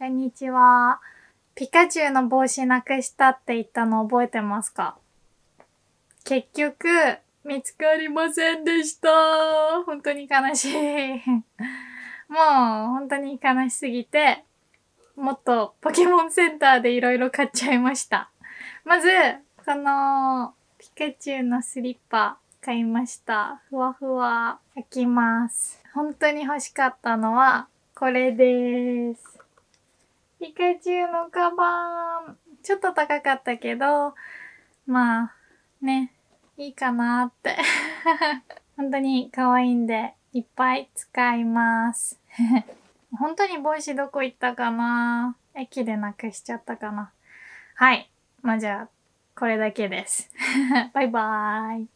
こんにちは。ピカチュウの帽子なくしたって言ったの覚えてますか結局、見つかりませんでした。本当に悲しい。もう、本当に悲しすぎて、もっとポケモンセンターでいろいろ買っちゃいました。まず、この、ピカチュウのスリッパ買いました。ふわふわ。開きます。本当に欲しかったのは、これです。ピカチュウのカバン。ちょっと高かったけど、まあ、ね、いいかなって。本当に可愛いんで、いっぱい使います。本当に帽子どこ行ったかな駅でなくしちゃったかなはい。まあ、じゃあ、これだけです。バイバーイ。